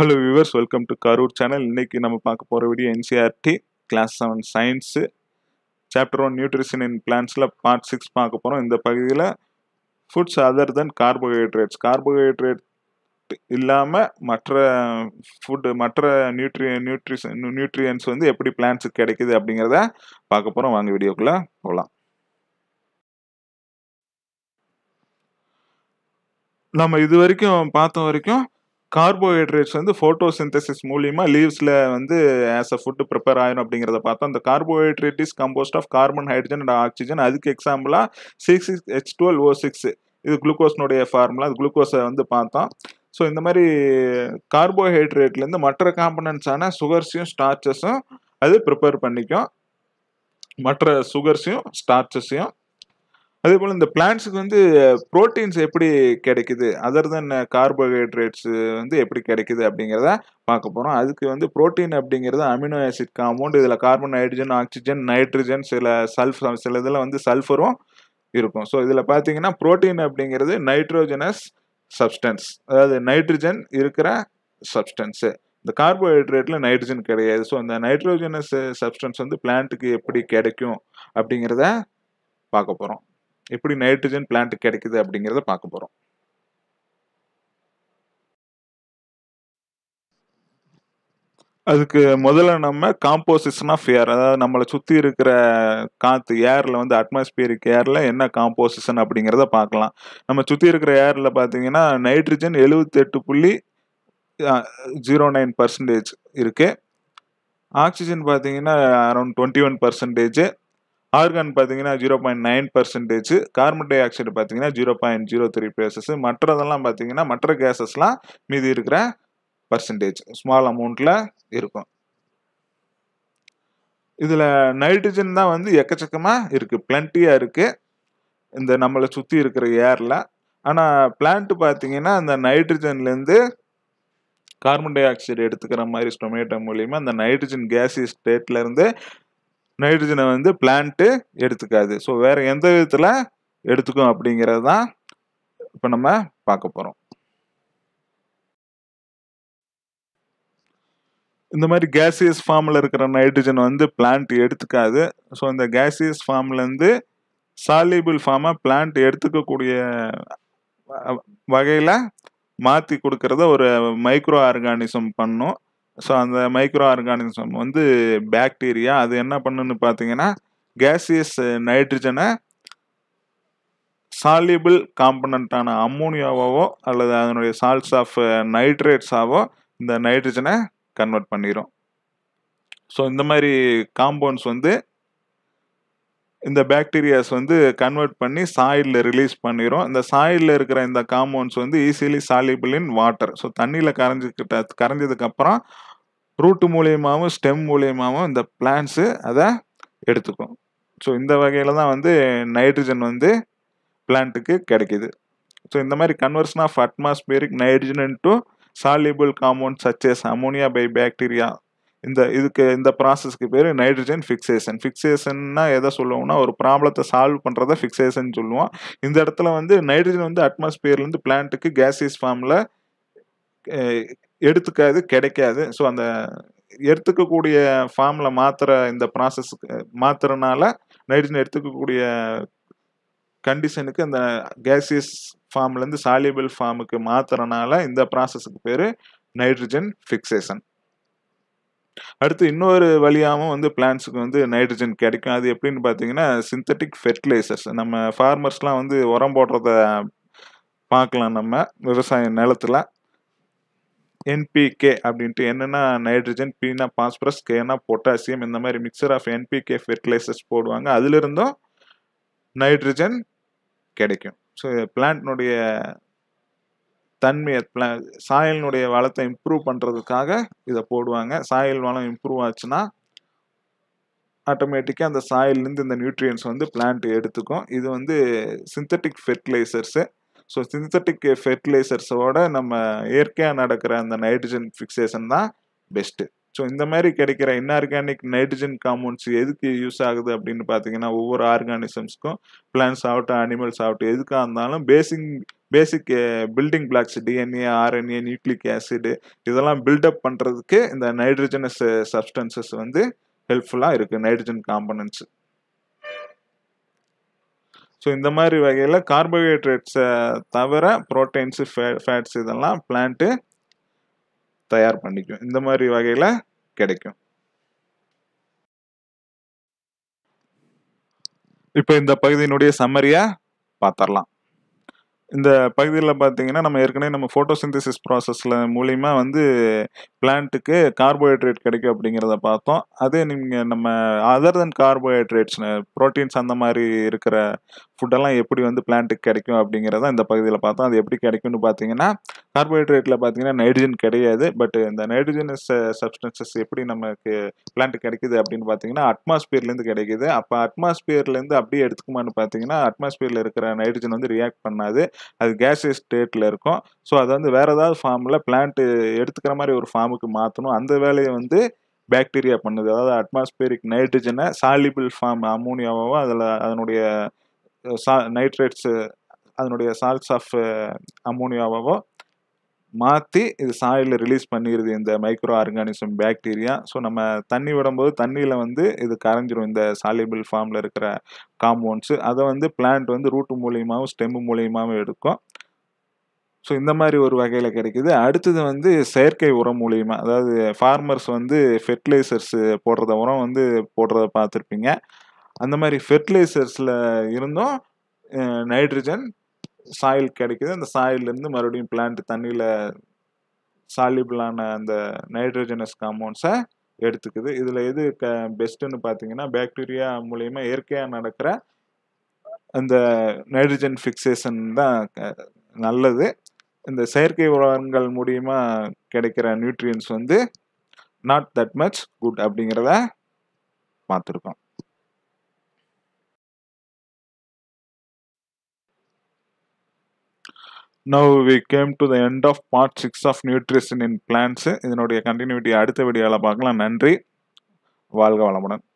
hello viewers welcome to Karur channel இன்றைக்கி நம்ம பார்க்க போகிற video NCERT class seven science chapter one nutrition in பிளான்ஸில் பார்ட் சிக்ஸ் பார்க்க போகிறோம் இந்த பகுதியில் foods other than carbohydrates carbohydrate இல்லாமல் மற்ற ஃபுட்டு மற்ற நியூட்ரி நியூட்ரிஷன் நியூட்ரியன்ஸ் வந்து எப்படி பிளான்ஸுக்கு கிடைக்குது அப்படிங்கிறத பார்க்க போகிறோம் வாங்க வீடியோக்குள்ளே போகலாம் நம்ம இது வரைக்கும் பார்த்த வரைக்கும் கார்போஹைட்ரேட்ஸ் வந்து ஃபோட்டோ சிந்தசிஸ் மூலியமா லீவ்ஸில் வந்து ஆஸ் அ ஃபுட்டு ப்ரிப்பேர் ஆயிரும் அப்படிங்கிறத பார்த்தோம் அந்த carbohydrate is composed of carbon hydrogen and oxygen அதுக்கு எக்ஸாம்பிளா six six H twelve O six இது குளுக்கோஸ்னுடைய ஃபார்முலா அது குளுக்கோஸை வந்து பார்த்தோம் ஸோ இந்த மாதிரி கார்போஹைட்ரேட்லேருந்து மற்ற காம்பனன்ட்ஸான சுகர்ஸையும் ஸ்டார்ச்சஸும் அது ப்ரிப்பேர் பண்ணிக்கும் மற்ற சுகர்ஸையும் ஸ்டார்ச்சஸையும் அதே போல் இந்த பிளான்ஸுக்கு வந்து ப்ரோட்டீன்ஸ் எப்படி கிடைக்குது அதர் தென் கார்போஹைட்ரேட்ஸ் வந்து எப்படி கிடைக்குது அப்படிங்கிறத பார்க்க போகிறோம் அதுக்கு வந்து ப்ரோட்டீன் அப்படிங்கிறது அமினோ ஆசிட் காம்பவுண்ட் இதில் கார்பன் ஹைட்ரஜன் ஆக்சிஜன் நைட்ரஜன் சில சல்ஃப் சில இதில் வந்து சல்ஃபரும் இருக்கும் ஸோ இதில் பார்த்தீங்கன்னா ப்ரோட்டீன் அப்படிங்கிறது நைட்ரோஜனஸ் சப்ஸ்டன்ஸ் அதாவது நைட்ரஜன் இருக்கிற சப்ஸ்டன்ஸு இந்த கார்போஹைட்ரேட்டில் நைட்ரஜன் கிடையாது ஸோ அந்த நைட்ரோஜனஸ் சப்ஸ்டன்ஸ் வந்து பிளான்ட்டுக்கு எப்படி கிடைக்கும் அப்படிங்கிறத பார்க்க போகிறோம் எப்படி நைட்ரஜன் பிளான்ட் கிடைக்குது அப்படிங்கிறத பார்க்க போகிறோம் அதுக்கு முதல்ல நம்ம காம்போசிஷன் ஆஃப் ஏர் அதாவது நம்மளை சுற்றி இருக்கிற காற்று ஏரில் வந்து அட்மாஸ்பியரிக் ஏரில் என்ன காம்போசிஷன் அப்படிங்கிறத பார்க்கலாம் நம்ம சுற்றி இருக்கிற ஏரில் பார்த்தீங்கன்னா நைட்ரஜன் எழுபத்தெட்டு புள்ளி ஜீரோ நைன் பர்சன்டேஜ் இருக்குது ஆக்சிஜன் பார்த்தீங்கன்னா around twenty one percentage argon பார்த்தீங்கன்னா zero point nine percentage carbon dioxide பார்த்தீங்கன்னா ஜீரோ பாயிண்ட் ஜீரோ த்ரீ பேசஸ் மற்றதெல்லாம் பார்த்தீங்கன்னா மற்ற கேசஸ்லாம் மீதி இருக்கிற பர்சன்டேஜ் ஸ்மால் அமௌண்ட்டில் இருக்கும் இதில் நைட்ரஜன் தான் வந்து எக்கச்சக்கமாக இருக்குது பிளண்ட்டியாக இருக்குது இந்த நம்மளை சுற்றி இருக்கிற ஏரில் ஆனால் பிளான்ட் பார்த்தீங்கன்னா அந்த நைட்ரஜன்லேருந்து கார்பன் டை ஆக்சைடு எடுத்துக்கிற மாதிரி ஸ்டொமேட்டோ மூலியமாக அந்த நைட்ரஜன் கேஸி ஸ்டேட்லேருந்து நைட்ரஜனை வந்து பிளான்ட்டு எடுத்துக்காது ஸோ வேறு எந்த விதத்தில் எடுத்துக்கும் அப்படிங்கிறது தான் இப்போ நம்ம பார்க்க போகிறோம் இந்த மாதிரி கேசியஸ் ஃபார்மில் இருக்கிற நைட்ரஜன் வந்து பிளான்ட் எடுத்துக்காது ஸோ இந்த கேசியஸ் ஃபார்ம்லேருந்து சாலிபிள் ஃபார்மாக பிளான்ட் எடுத்துக்கக்கூடிய வகையில் மாற்றி கொடுக்கறத ஒரு மைக்ரோ ஆர்கானிசம் பண்ணும் ஸோ அந்த மைக்ரோ ஆர்கானிசம் வந்து பேக்டீரியா அது என்ன பண்ணுன்னு பார்த்தீங்கன்னா கேசியஸ் நைட்ரஜனை சாலியபிள் காம்பனண்ட்டான அம்மோனியாவோ அல்லது அதனுடைய சால்ட்ஸ் ஆஃப் நைட்ரேட்ஸாவோ இந்த நைட்ரஜனை கன்வெர்ட் பண்ணிடும் ஸோ இந்த மாதிரி காம்பவுண்ட்ஸ் வந்து இந்த பேக்டீரியாஸ் வந்து கன்வெர்ட் பண்ணி சாயிலில் ரிலீஸ் பண்ணிடும் இந்த சாயிலில் இருக்கிற இந்த காம்பவுண்ட்ஸ் வந்து easily soluble in water so தண்ணியில் கரைஞ்சிக்கிட்ட கரைஞ்சதுக்கப்புறம் ரூட்டு மூலியமாகவும் ஸ்டெம் மூலியமாகவும் இந்த பிளான்ஸு அதை எடுத்துக்கும் ஸோ இந்த வகையில் தான் வந்து நைட்ரஜன் வந்து பிளான்ட்டுக்கு கிடைக்கிது ஸோ இந்த மாதிரி conversion of atmospheric nitrogen to soluble compound such as ammonia by bacteria இந்த இதுக்கு இந்த ப்ராசஸ்க்கு பேர் நைட்ரஜன் ஃபிக்சேஷன் ஃபிக்சேஷன்னா எதை சொல்லுவோம்னா ஒரு ப்ராப்ளத்தை சால்வ் பண்ணுறத ஃபிக்சேஷன் சொல்லுவோம் இந்த இடத்துல வந்து நைட்ரஜன் வந்து அட்மாஸ்பியர்லேருந்து பிளான்ட்டுக்கு கேசியஸ் ஃபார்மில் எடுத்துக்காது கிடைக்காது ஸோ அந்த எடுத்துக்கக்கூடிய ஃபார்மில் மாற்றுற இந்த ப்ராசஸ்க்கு மாத்துறனால நைட்ரஜன் எடுத்துக்கக்கூடிய கண்டிஷனுக்கு அந்த கேசியஸ் ஃபார்ம்லேருந்து சாலியபிள் ஃபார்முக்கு மாற்றுறனால இந்த ப்ராசஸுக்கு பேர் நைட்ரஜன் ஃபிக்சேஷன் அடுத்து இன்னொரு வழியாகவும் வந்து பிளான்ஸுக்கு வந்து நைட்ரஜன் கிடைக்கும் அது எப்படின்னு பார்த்தீங்கன்னா சிந்தட்டிக் ஃபெர்டிலைசர்ஸ் நம்ம ஃபார்மர்ஸ்லாம் வந்து உரம் போடுறத பார்க்கலாம் நம்ம விவசாய நிலத்தில் என்பிகே அப்படின்ட்டு என்னென்னா நைட்ரஜன் பீனா பாஸ்பரஸ் கேனா பொட்டாசியம் இந்த மாதிரி மிக்சர் ஆஃப் என்பிகே ஃபெர்டிலைசர்ஸ் போடுவாங்க அதிலிருந்தும் நைட்ரஜன் கிடைக்கும் ஸோ பிளான்ட்னுடைய தன்மையை பிளா சாயலினுடைய வளத்தை இம்ப்ரூவ் பண்ணுறதுக்காக இதை போடுவாங்க சாயல் வளம் இம்ப்ரூவ் ஆச்சுன்னா ஆட்டோமேட்டிக்காக அந்த சாயல்லேருந்து இந்த நியூட்ரியன்ஸ் வந்து பிளான்ட் எடுத்துக்கும் இது வந்து சிந்தட்டிக் ஃபெர்டிலைசர்ஸு ஸோ சிந்தட்டிக் ஃபெர்டிலைசர்ஸோட நம்ம இயற்கையாக நடக்கிற அந்த நைட்ரஜன் ஃபிக்சேஷன் தான் பெஸ்ட்டு ஸோ இந்த மாதிரி கிடைக்கிற இன்ஆர்கானிக் நைட்ரஜன் காம்பவுண்ட்ஸ் எதுக்கு யூஸ் ஆகுது அப்படின்னு பார்த்தீங்கன்னா ஒவ்வொரு ஆர்கானிசம்ஸ்க்கும் பிளான்ஸ் ஆகட்டும் அனிமல்ஸ் ஆகட்டும் எதுக்காக இருந்தாலும் பேசிங் basic building blocks DNA RNA nucleic acid இதெல்லாம் பில்டப் பண்ணுறதுக்கு இந்த நைட்ரஜனஸ் சப்ஸ்டன்சஸ் வந்து ஹெல்ப்ஃபுல்லாக இருக்குது நைட்ரஜன் காம்பனன்ட்ஸ் ஸோ இந்த மாதிரி வகையில் கார்போஹைட்ரேட்ஸை தவிர ப்ரோட்டீன்ஸு ஃபே ஃபேட்ஸ் இதெல்லாம் பிளான்ட்டு தயார் பண்ணிக்கும் இந்த மாதிரி வகையில் கிடைக்கும் இப்போ இந்த பகுதியினுடைய சம்மரியாக பார்த்துடலாம் இந்த பகுதியில் பார்த்தீங்கன்னா நம்ம ஏற்கனவே நம்ம ஃபோட்டோசிந்தசிஸ் ப்ராசஸில் மூலிமா வந்து பிளான்ட்டுக்கு கார்போஹைட்ரேட் கிடைக்கும் அப்படிங்கிறத பார்த்தோம் அதே நீங்கள் நம்ம அதர் தென் கார்போஹைட்ரேட்ஸ் ப்ரோட்டீன்ஸ் அந்த மாதிரி இருக்கிற ஃபுட்டெல்லாம் எப்படி வந்து பிளான்ட்டுக்கு கிடைக்கும் அப்படிங்கிறத இந்த பகுதியில் பார்த்தோம் அது எப்படி கிடைக்கும்னு பார்த்தீங்கன்னா கார்போஹைட்ரேட்டில் பார்த்தீங்கன்னா நைட்ரஜன் கிடையாது பட் இந்த நைட்ரஜனஸ் சப்ஸ்டன்சஸ் எப்படி நமக்கு பிளான்ட்டு கிடைக்குது அப்படின்னு பார்த்தீங்கன்னா அட்மாஸ்பியர்லேருந்து கிடைக்குது அப்போ அட்மாஸ்பியர்லேருந்து அப்படியே எடுத்துக்குமான்னு பார்த்தீங்கன்னா அட்மாஸ்பியரில் இருக்கிற நைட்ரஜன் வந்து ரியாக்ட் பண்ணாது அது கேசியஸ் ஸ்டேட்டில் இருக்கும் ஸோ அதை வந்து வேறு ஏதாவது ஃபார்மில் பிளான்ட்டு எடுத்துக்கிற மாதிரி ஒரு ஃபார்முக்கு மாற்றணும் அந்த வேலையை வந்து பாக்டீரியா பண்ணுது அதாவது அட்மாஸ்பியரிக் நைட்ரஜனை சாலிபிள் ஃபார்ம் அமோனியாவோ அதில் அதனுடைய சா நைட்ரேட்ஸு அதனுடைய சால்ட்ஸ் ஆஃப் அமோனியாவோ மாற்றி இது சாயில் ரிலீஸ் பண்ணிடுது இந்த மைக்ரோ ஆர்கானிசம் பேக்டீரியா ஸோ நம்ம தண்ணி விடும்போது தண்ணியில் வந்து இது கரைஞ்சிரும் இந்த சாலிபிள் ஃபார்மில் இருக்கிற காம்பவுண்ட்ஸு அதை வந்து பிளான்ட் வந்து ரூட்டு மூலியமாகவும் ஸ்டெம்மு மூலியமாகவும் எடுக்கும் ஸோ இந்த மாதிரி ஒரு வகையில் கிடைக்குது அடுத்தது வந்து செயற்கை உரம் மூலியமாக அதாவது ஃபார்மர்ஸ் வந்து ஃபெர்டிலைசர்ஸு போடுறத உரம் வந்து போடுறத பார்த்துருப்பீங்க அந்த மாதிரி ஃபெர்டிலைசர்ஸில் இருந்தும் நைட்ரஜன் சாயில் கிடைக்குது அந்த சாயிலேருந்து மறுபடியும் பிளான்ட் தண்ணியில் சாலிபிளான அந்த நைட்ரஜனஸ் காம்பவுண்ட்ஸை எடுத்துக்குது இதில் எது க பெஸ்ட்டுன்னு பார்த்தீங்கன்னா பேக்டீரியா மூலயமா இயற்கையாக நடக்கிற அந்த நைட்ரஜன் ஃபிக்சேஷன் தான் நல்லது இந்த செயற்கை உரங்கள் மூலியமாக கிடைக்கிற நியூட்ரியன்ஸ் வந்து நாட் தட் மச் குட் அப்படிங்கிறத பார்த்துருக்கோம் now we came to the end of part six of nutrition in plans இதனுடைய கண்டினியூட்டி அடுத்த வீடியோவில் பார்க்கலாம் நன்றி வாழ்க வளமுடன்